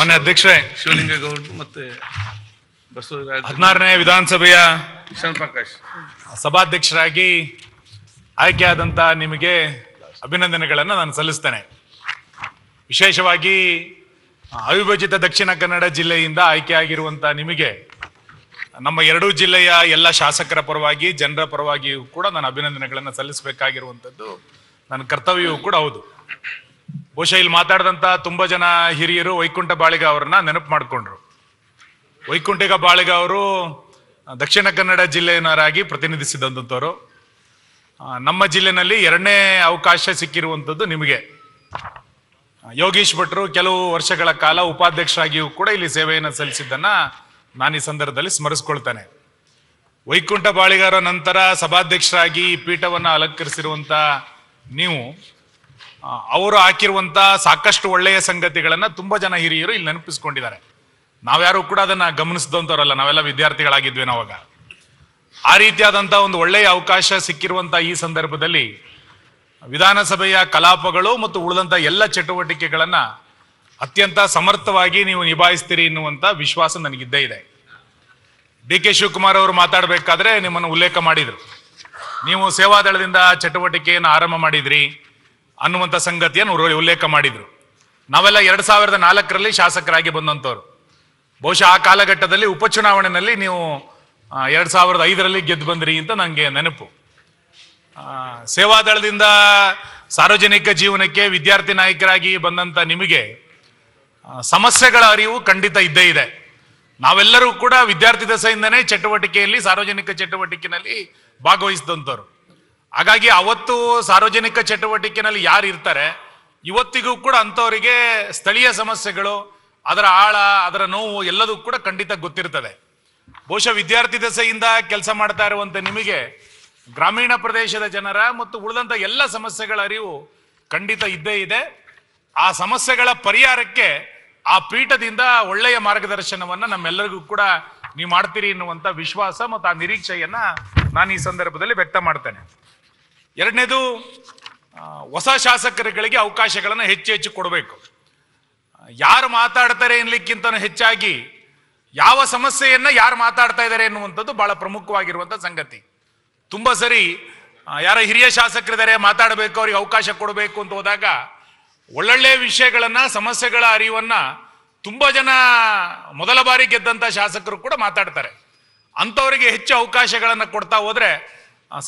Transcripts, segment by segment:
ಮನೆ ಅಧ್ಯಕ್ಷ ಶಿವಲಿಂಗೇಗೌಡರು ಮತ್ತೆ ಹದಿನಾರನೇ ವಿಧಾನಸಭೆಯ ಸಭಾಧ್ಯಕ್ಷರಾಗಿ ಆಯ್ಕೆಯಾದಂತ ನಿಮಗೆ ಅಭಿನಂದನೆಗಳನ್ನು ನಾನು ಸಲ್ಲಿಸ್ತೇನೆ ವಿಶೇಷವಾಗಿ ಅವಿಭಜಿತ ದಕ್ಷಿಣ ಕನ್ನಡ ಜಿಲ್ಲೆಯಿಂದ ಆಯ್ಕೆಯಾಗಿರುವಂತಹ ನಿಮಗೆ ನಮ್ಮ ಎರಡೂ ಜಿಲ್ಲೆಯ ಎಲ್ಲ ಶಾಸಕರ ಪರವಾಗಿ ಜನರ ಪರವಾಗಿಯೂ ಕೂಡ ನಾನು ಅಭಿನಂದನೆಗಳನ್ನು ಸಲ್ಲಿಸಬೇಕಾಗಿರುವಂಥದ್ದು ನನ್ನ ಕರ್ತವ್ಯವೂ ಕೂಡ ಹೌದು ಬಹುಶಃ ಇಲ್ಲಿ ಮಾತಾಡಿದಂಥ ತುಂಬ ಜನ ಹಿರಿಯರು ವೈಕುಂಠ ಬಾಳಿಗ ಅವರನ್ನ ನೆನಪು ಮಾಡಿಕೊಂಡ್ರು ವೈಕುಂಠಿಗ ಬಾಳಿಗ ಅವರು ದಕ್ಷಿಣ ಕನ್ನಡ ಜಿಲ್ಲೆಯವರಾಗಿ ಪ್ರತಿನಿಧಿಸಿದಂಥವ್ರು ನಮ್ಮ ಜಿಲ್ಲೆನಲ್ಲಿ ಎರಡನೇ ಅವಕಾಶ ಸಿಕ್ಕಿರುವಂಥದ್ದು ನಿಮಗೆ ಯೋಗೀಶ್ ಭಟ್ರು ಕೆಲವು ವರ್ಷಗಳ ಕಾಲ ಉಪಾಧ್ಯಕ್ಷರಾಗಿಯೂ ಕೂಡ ಇಲ್ಲಿ ಸೇವೆಯನ್ನು ಸಲ್ಲಿಸಿದ್ದನ್ನು ನಾನು ಈ ಸಂದರ್ಭದಲ್ಲಿ ಸ್ಮರಿಸ್ಕೊಳ್ತೇನೆ ವೈಕುಂಠ ಬಾಳಿಗಾರ ನಂತರ ಸಭಾಧ್ಯಕ್ಷರಾಗಿ ಈ ಪೀಠವನ್ನು ಅಲಂಕರಿಸಿರುವಂಥ ನೀವು ಅವರು ಹಾಕಿರುವಂತಹ ಸಾಕಷ್ಟು ಒಳ್ಳೆಯ ಸಂಗತಿಗಳನ್ನು ತುಂಬ ಜನ ಹಿರಿಯರು ಇಲ್ಲಿ ನೆನಪಿಸ್ಕೊಂಡಿದ್ದಾರೆ ನಾವ್ಯಾರು ಕೂಡ ಅದನ್ನು ಗಮನಿಸಿದಂಥವ್ರಲ್ಲ ನಾವೆಲ್ಲ ವಿದ್ಯಾರ್ಥಿಗಳಾಗಿದ್ವಿ ನಾವಾಗ ಆ ರೀತಿಯಾದಂಥ ಒಂದು ಒಳ್ಳೆಯ ಅವಕಾಶ ಸಿಕ್ಕಿರುವಂಥ ಈ ಸಂದರ್ಭದಲ್ಲಿ ವಿಧಾನಸಭೆಯ ಕಲಾಪಗಳು ಮತ್ತು ಉಳಿದಂಥ ಎಲ್ಲ ಚಟುವಟಿಕೆಗಳನ್ನು ಅತ್ಯಂತ ಸಮರ್ಥವಾಗಿ ನೀವು ನಿಭಾಯಿಸ್ತೀರಿ ಎನ್ನುವಂಥ ವಿಶ್ವಾಸ ನನಗಿದ್ದೇ ಇದೆ ಡಿ ಕೆ ಶಿವಕುಮಾರ್ ಅವರು ಮಾತಾಡಬೇಕಾದ್ರೆ ನಿಮ್ಮನ್ನು ಉಲ್ಲೇಖ ಮಾಡಿದರು ನೀವು ಸೇವಾದಳದಿಂದ ಚಟುವಟಿಕೆಯನ್ನು ಆರಂಭ ಮಾಡಿದ್ರಿ ಅನ್ನುವಂಥ ಸಂಗತಿಯನ್ನು ಉಲ್ಲೇಖ ಮಾಡಿದರು ನಾವೆಲ್ಲ ಎರಡು ಸಾವಿರದ ನಾಲ್ಕರಲ್ಲಿ ಶಾಸಕರಾಗಿ ಬಂದಂಥವ್ರು ಬಹುಶಃ ಆ ಕಾಲಘಟ್ಟದಲ್ಲಿ ಉಪಚುನಾವಣೆಯಲ್ಲಿ ನೀವು ಎರಡು ಸಾವಿರದ ಐದರಲ್ಲಿ ಗೆದ್ದು ಬಂದ್ರಿ ಅಂತ ನನಗೆ ನೆನಪು ಸೇವಾದಳದಿಂದ ಸಾರ್ವಜನಿಕ ಜೀವನಕ್ಕೆ ವಿದ್ಯಾರ್ಥಿ ನಾಯಕರಾಗಿ ಬಂದಂಥ ನಿಮಗೆ ಸಮಸ್ಯೆಗಳ ಅರಿವು ಖಂಡಿತ ಇದ್ದೇ ಇದೆ ನಾವೆಲ್ಲರೂ ಕೂಡ ವಿದ್ಯಾರ್ಥಿ ದಸೆಯಿಂದನೇ ಚಟುವಟಿಕೆಯಲ್ಲಿ ಸಾರ್ವಜನಿಕ ಚಟುವಟಿಕೆಯಲ್ಲಿ ಭಾಗವಹಿಸಿದಂಥವ್ರು ಹಾಗಾಗಿ ಅವತ್ತು ಸಾರ್ವಜನಿಕ ಚಟುವಟಿಕೆನಲ್ಲಿ ಯಾರು ಇರ್ತಾರೆ ಇವತ್ತಿಗೂ ಕೂಡ ಅಂಥವರಿಗೆ ಸ್ಥಳೀಯ ಸಮಸ್ಯೆಗಳು ಅದರ ಆಳ ಅದರ ನೋವು ಎಲ್ಲದೂ ಕೂಡ ಖಂಡಿತ ಗೊತ್ತಿರ್ತದೆ ಬಹುಶಃ ವಿದ್ಯಾರ್ಥಿ ದಸೆಯಿಂದ ಕೆಲಸ ಮಾಡ್ತಾ ಇರುವಂಥ ನಿಮಗೆ ಗ್ರಾಮೀಣ ಪ್ರದೇಶದ ಜನರ ಮತ್ತು ಉಳಿದಂಥ ಎಲ್ಲ ಸಮಸ್ಯೆಗಳ ಅರಿವು ಖಂಡಿತ ಇದ್ದೇ ಇದೆ ಆ ಸಮಸ್ಯೆಗಳ ಪರಿಹಾರಕ್ಕೆ ಆ ಪೀಠದಿಂದ ಒಳ್ಳೆಯ ಮಾರ್ಗದರ್ಶನವನ್ನು ನಮ್ಮೆಲ್ಲರಿಗೂ ಕೂಡ ನೀವು ಮಾಡ್ತೀರಿ ಎನ್ನುವಂಥ ವಿಶ್ವಾಸ ಮತ್ತು ಆ ನಿರೀಕ್ಷೆಯನ್ನು ನಾನು ಈ ಸಂದರ್ಭದಲ್ಲಿ ವ್ಯಕ್ತ ಮಾಡ್ತೇನೆ ಎರಡನೇದು ಹೊಸ ಶಾಸಕರುಗಳಿಗೆ ಅವಕಾಶಗಳನ್ನು ಹೆಚ್ಚು ಹೆಚ್ಚು ಕೊಡಬೇಕು ಯಾರು ಮಾತಾಡ್ತಾರೆ ಎನ್ಲಿಕ್ಕಿಂತ ಹೆಚ್ಚಾಗಿ ಯಾವ ಸಮಸ್ಯೆಯನ್ನು ಯಾರು ಮಾತಾಡ್ತಾ ಇದ್ದಾರೆ ಎನ್ನುವಂಥದ್ದು ಬಹಳ ಪ್ರಮುಖವಾಗಿರುವಂಥ ಸಂಗತಿ ತುಂಬ ಸರಿ ಯಾರ ಹಿರಿಯ ಶಾಸಕರಿದ್ದಾರೆ ಮಾತಾಡಬೇಕು ಅವ್ರಿಗೆ ಅವಕಾಶ ಕೊಡಬೇಕು ಅಂತ ಹೋದಾಗ ಒಳ್ಳೊಳ್ಳೆ ವಿಷಯಗಳನ್ನು ಸಮಸ್ಯೆಗಳ ಅರಿವನ್ನು ತುಂಬ ಜನ ಮೊದಲ ಬಾರಿ ಗೆದ್ದಂಥ ಶಾಸಕರು ಕೂಡ ಮಾತಾಡ್ತಾರೆ ಅಂಥವರಿಗೆ ಹೆಚ್ಚು ಅವಕಾಶಗಳನ್ನು ಕೊಡ್ತಾ ಹೋದರೆ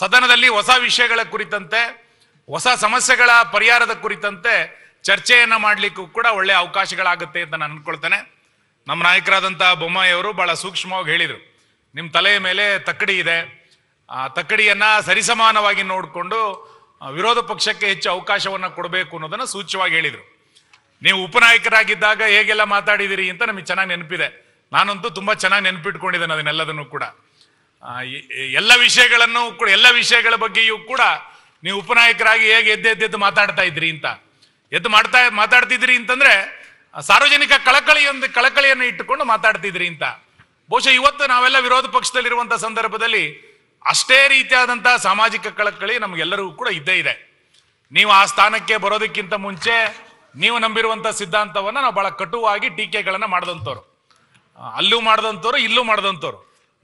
ಸದನದಲ್ಲಿ ಹೊಸ ವಿಷಯಗಳ ಕುರಿತಂತೆ ಹೊಸ ಸಮಸ್ಯೆಗಳ ಪರಿಹಾರದ ಕುರಿತಂತೆ ಚರ್ಚೆಯನ್ನು ಮಾಡಲಿಕ್ಕೂ ಕೂಡ ಒಳ್ಳೆ ಅವಕಾಶಗಳಾಗುತ್ತೆ ಅಂತ ನಾನು ಅನ್ಕೊಳ್ತೇನೆ ನಮ್ಮ ನಾಯಕರಾದಂತಹ ಬೊಮ್ಮಾಯಿಯವರು ಬಹಳ ಸೂಕ್ಷ್ಮವಾಗಿ ಹೇಳಿದರು ನಿಮ್ಮ ತಲೆಯ ಮೇಲೆ ತಕ್ಕಡಿ ಇದೆ ಆ ತಕ್ಕಡಿಯನ್ನು ಸರಿಸಮಾನವಾಗಿ ನೋಡಿಕೊಂಡು ವಿರೋಧ ಪಕ್ಷಕ್ಕೆ ಹೆಚ್ಚು ಅವಕಾಶವನ್ನು ಕೊಡಬೇಕು ಅನ್ನೋದನ್ನು ಸೂಚ್ಯವಾಗಿ ಹೇಳಿದರು ನೀವು ಉಪನಾಯಕರಾಗಿದ್ದಾಗ ಹೇಗೆಲ್ಲ ಮಾತಾಡಿದಿರಿ ಅಂತ ನಮಗೆ ಚೆನ್ನಾಗಿ ನೆನಪಿದೆ ನಾನಂತೂ ತುಂಬ ಚೆನ್ನಾಗಿ ನೆನಪಿಟ್ಕೊಂಡಿದ್ದೇನೆ ಅದನ್ನೆಲ್ಲದನ್ನು ಕೂಡ ಎಲ್ಲ ವಿಷಯಗಳನ್ನು ಕೂಡ ಎಲ್ಲ ವಿಷಯಗಳ ಬಗ್ಗೆಯೂ ಕೂಡ ನೀವು ಉಪನಾಯಕರಾಗಿ ಹೇಗೆ ಎದ್ದೆದ್ದು ಮಾತಾಡ್ತಾ ಇದ್ರಿ ಅಂತ ಎದ್ದು ಮಾಡ್ತಾ ಮಾತಾಡ್ತಿದ್ರಿ ಅಂತಂದ್ರೆ ಸಾರ್ವಜನಿಕ ಕಳಕಳಿಯೊಂದು ಕಳಕಳಿಯನ್ನು ಇಟ್ಟುಕೊಂಡು ಮಾತಾಡ್ತಿದ್ರಿ ಅಂತ ಬಹುಶಃ ಇವತ್ತು ನಾವೆಲ್ಲ ವಿರೋಧ ಪಕ್ಷದಲ್ಲಿರುವಂಥ ಸಂದರ್ಭದಲ್ಲಿ ಅಷ್ಟೇ ರೀತಿಯಾದಂತಹ ಸಾಮಾಜಿಕ ಕಳಕಳಿ ನಮಗೆಲ್ಲರಿಗೂ ಕೂಡ ಇದ್ದೇ ಇದೆ ನೀವು ಆ ಸ್ಥಾನಕ್ಕೆ ಬರೋದಕ್ಕಿಂತ ಮುಂಚೆ ನೀವು ನಂಬಿರುವಂತಹ ಸಿದ್ಧಾಂತವನ್ನು ನಾವು ಬಹಳ ಕಟುವಾಗಿ ಟೀಕೆಗಳನ್ನು ಮಾಡಿದಂಥವ್ರು ಅಲ್ಲೂ ಮಾಡಿದಂಥವ್ರು ಇಲ್ಲೂ ಮಾಡಿದಂಥವ್ರು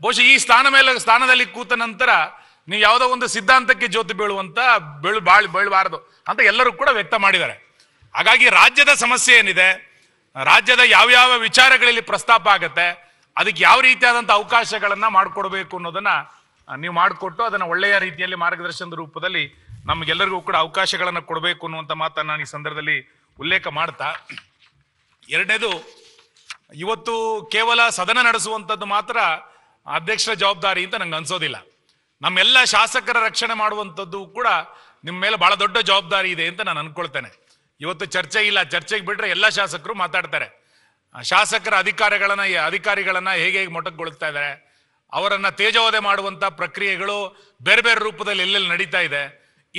ಬಹುಶಃ ಈ ಸ್ಥಾನ ಮೇಲೆ ಸ್ಥಾನದಲ್ಲಿ ಕೂತ ನಂತರ ನೀವು ಯಾವುದೋ ಒಂದು ಸಿದ್ಧಾಂತಕ್ಕೆ ಜ್ಯೋತಿ ಬೀಳುವಂತ ಬೀಳ್ ಬಾಳ್ ಬೀಳಬಾರದು ಅಂತ ಎಲ್ಲರೂ ಕೂಡ ವ್ಯಕ್ತ ಮಾಡಿದ್ದಾರೆ ಹಾಗಾಗಿ ರಾಜ್ಯದ ಸಮಸ್ಯೆ ಏನಿದೆ ರಾಜ್ಯದ ಯಾವ್ಯಾವ ವಿಚಾರಗಳಲ್ಲಿ ಪ್ರಸ್ತಾಪ ಆಗತ್ತೆ ಅದಕ್ಕೆ ಯಾವ ರೀತಿಯಾದಂಥ ಅವಕಾಶಗಳನ್ನು ಮಾಡಿಕೊಡ್ಬೇಕು ಅನ್ನೋದನ್ನ ನೀವು ಮಾಡಿಕೊಟ್ಟು ಅದನ್ನು ಒಳ್ಳೆಯ ರೀತಿಯಲ್ಲಿ ಮಾರ್ಗದರ್ಶನದ ರೂಪದಲ್ಲಿ ನಮಗೆಲ್ಲರಿಗೂ ಕೂಡ ಅವಕಾಶಗಳನ್ನು ಕೊಡಬೇಕು ಅನ್ನುವಂಥ ಮಾತನ್ನು ನಾನು ಈ ಸಂದರ್ಭದಲ್ಲಿ ಉಲ್ಲೇಖ ಮಾಡ್ತಾ ಎರಡನೇದು ಇವತ್ತು ಕೇವಲ ಸದನ ನಡೆಸುವಂಥದ್ದು ಮಾತ್ರ ಅಧ್ಯಕ್ಷರ ಜವಾಬ್ದಾರಿ ಅಂತ ನಂಗೆ ಅನ್ಸೋದಿಲ್ಲ ನಮ್ಮೆಲ್ಲ ಶಾಸಕರ ರಕ್ಷಣೆ ಮಾಡುವಂಥದ್ದು ಕೂಡ ನಿಮ್ಮ ಮೇಲೆ ಬಹಳ ದೊಡ್ಡ ಜವಾಬ್ದಾರಿ ಇದೆ ಅಂತ ನಾನು ಅನ್ಕೊಳ್ತೇನೆ ಇವತ್ತು ಚರ್ಚೆ ಇಲ್ಲ ಚರ್ಚೆಗೆ ಬಿಟ್ಟರೆ ಎಲ್ಲ ಶಾಸಕರು ಮಾತಾಡ್ತಾರೆ ಶಾಸಕರ ಅಧಿಕಾರಗಳನ್ನ ಅಧಿಕಾರಿಗಳನ್ನ ಹೇಗೆ ಹೇಗೆ ಮೊಟಕಗೊಳ್ತಾ ಇದ್ದಾರೆ ಅವರನ್ನು ತೇಜೋವಧೆ ಮಾಡುವಂಥ ಪ್ರಕ್ರಿಯೆಗಳು ಬೇರೆ ಬೇರೆ ರೂಪದಲ್ಲಿ ಎಲ್ಲೆಲ್ಲಿ ನಡೀತಾ ಇದೆ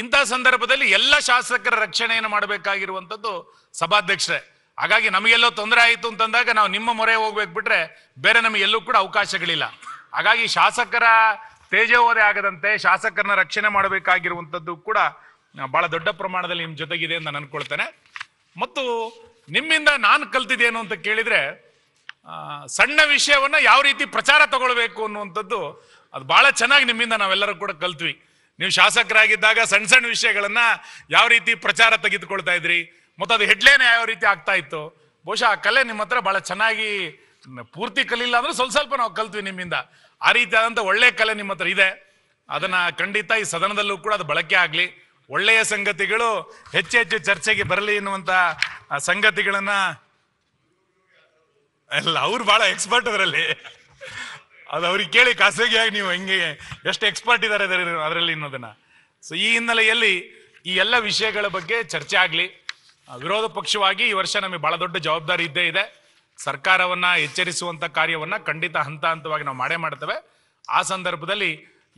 ಇಂಥ ಸಂದರ್ಭದಲ್ಲಿ ಎಲ್ಲ ಶಾಸಕರ ರಕ್ಷಣೆಯನ್ನು ಮಾಡಬೇಕಾಗಿರುವಂಥದ್ದು ಸಭಾಧ್ಯಕ್ಷರೇ ಹಾಗಾಗಿ ನಮಗೆಲ್ಲೋ ತೊಂದರೆ ಆಯಿತು ಅಂತಂದಾಗ ನಾವು ನಿಮ್ಮ ಮೊರೆ ಹೋಗ್ಬೇಕು ಬಿಟ್ರೆ ಬೇರೆ ನಮಗೆಲ್ಲೂ ಕೂಡ ಅವಕಾಶಗಳಿಲ್ಲ ಹಾಗಾಗಿ ಶಾಸಕರ ತೇಜೋವದೆ ಆಗದಂತೆ ಶಾಸಕರನ್ನ ರಕ್ಷಣೆ ಮಾಡಬೇಕಾಗಿರುವಂಥದ್ದು ಕೂಡ ಬಹಳ ದೊಡ್ಡ ಪ್ರಮಾಣದಲ್ಲಿ ನಿಮ್ಮ ಜೊತೆಗಿದೆ ಅಂತ ನಾನು ಅನ್ಕೊಳ್ತೇನೆ ಮತ್ತು ನಿಮ್ಮಿಂದ ನಾನು ಕಲ್ತಿದ್ದೇನು ಅಂತ ಕೇಳಿದ್ರೆ ಸಣ್ಣ ವಿಷಯವನ್ನು ಯಾವ ರೀತಿ ಪ್ರಚಾರ ತಗೊಳ್ಬೇಕು ಅನ್ನುವಂಥದ್ದು ಅದು ಬಹಳ ಚೆನ್ನಾಗಿ ನಿಮ್ಮಿಂದ ನಾವೆಲ್ಲರೂ ಕೂಡ ಕಲ್ತ್ವಿ ನೀವು ಶಾಸಕರಾಗಿದ್ದಾಗ ಸಣ್ಣ ಸಣ್ಣ ವಿಷಯಗಳನ್ನ ಯಾವ ರೀತಿ ಪ್ರಚಾರ ತೆಗೆದುಕೊಳ್ತಾ ಇದ್ರಿ ಮತ್ತು ಅದು ಹೆಡ್ಲೈನ್ ಯಾವ ರೀತಿ ಆಗ್ತಾ ಇತ್ತು ಬಹುಶಃ ಆ ಕಲೆ ನಿಮ್ಮ ಹತ್ರ ಬಹಳ ಚೆನ್ನಾಗಿ ಪೂರ್ತಿ ಕಲಿಲ್ಲ ಅಂದ್ರೆ ಸ್ವಲ್ಪ ಸ್ವಲ್ಪ ನಾವು ಕಲ್ತ್ವಿ ನಿಮ್ಮಿಂದ ಆ ರೀತಿಯಾದಂಥ ಒಳ್ಳೆ ಕಲೆ ನಿಮ್ಮ ಹತ್ರ ಇದೆ ಅದನ್ನ ಖಂಡಿತ ಈ ಸದನದಲ್ಲೂ ಕೂಡ ಅದು ಬಳಕೆ ಆಗಲಿ ಒಳ್ಳೆಯ ಸಂಗತಿಗಳು ಹೆಚ್ಚು ಹೆಚ್ಚು ಚರ್ಚೆಗೆ ಬರಲಿ ಎನ್ನುವಂತ ಸಂಗತಿಗಳನ್ನ ಅಲ್ಲ ಅವ್ರು ಬಹಳ ಎಕ್ಸ್ಪರ್ಟ್ ಅದರಲ್ಲಿ ಅದು ಅವ್ರಿಗೆ ಕೇಳಿ ಖಾಸಗಿಯಾಗಿ ನೀವು ಹೆಂಗೆ ಎಷ್ಟು ಎಕ್ಸ್ಪರ್ಟ್ ಇದ್ದಾರೆ ಅದರಲ್ಲಿ ಅನ್ನೋದನ್ನ ಸೊ ಈ ಹಿನ್ನೆಲೆಯಲ್ಲಿ ಈ ಎಲ್ಲ ವಿಷಯಗಳ ಬಗ್ಗೆ ಚರ್ಚೆ ಆಗಲಿ ವಿರೋಧ ಪಕ್ಷವಾಗಿ ಈ ವರ್ಷ ನಮಗೆ ಬಹಳ ದೊಡ್ಡ ಜವಾಬ್ದಾರಿ ಇದ್ದೇ ಇದೆ ಸರ್ಕಾರವನ್ನ ಎಚ್ಚರಿಸುವಂಥ ಕಾರ್ಯವನ್ನು ಖಂಡಿತ ಹಂತ ಹಂತವಾಗಿ ನಾವು ಮಾಡೇ ಮಾಡ್ತೇವೆ ಆ ಸಂದರ್ಭದಲ್ಲಿ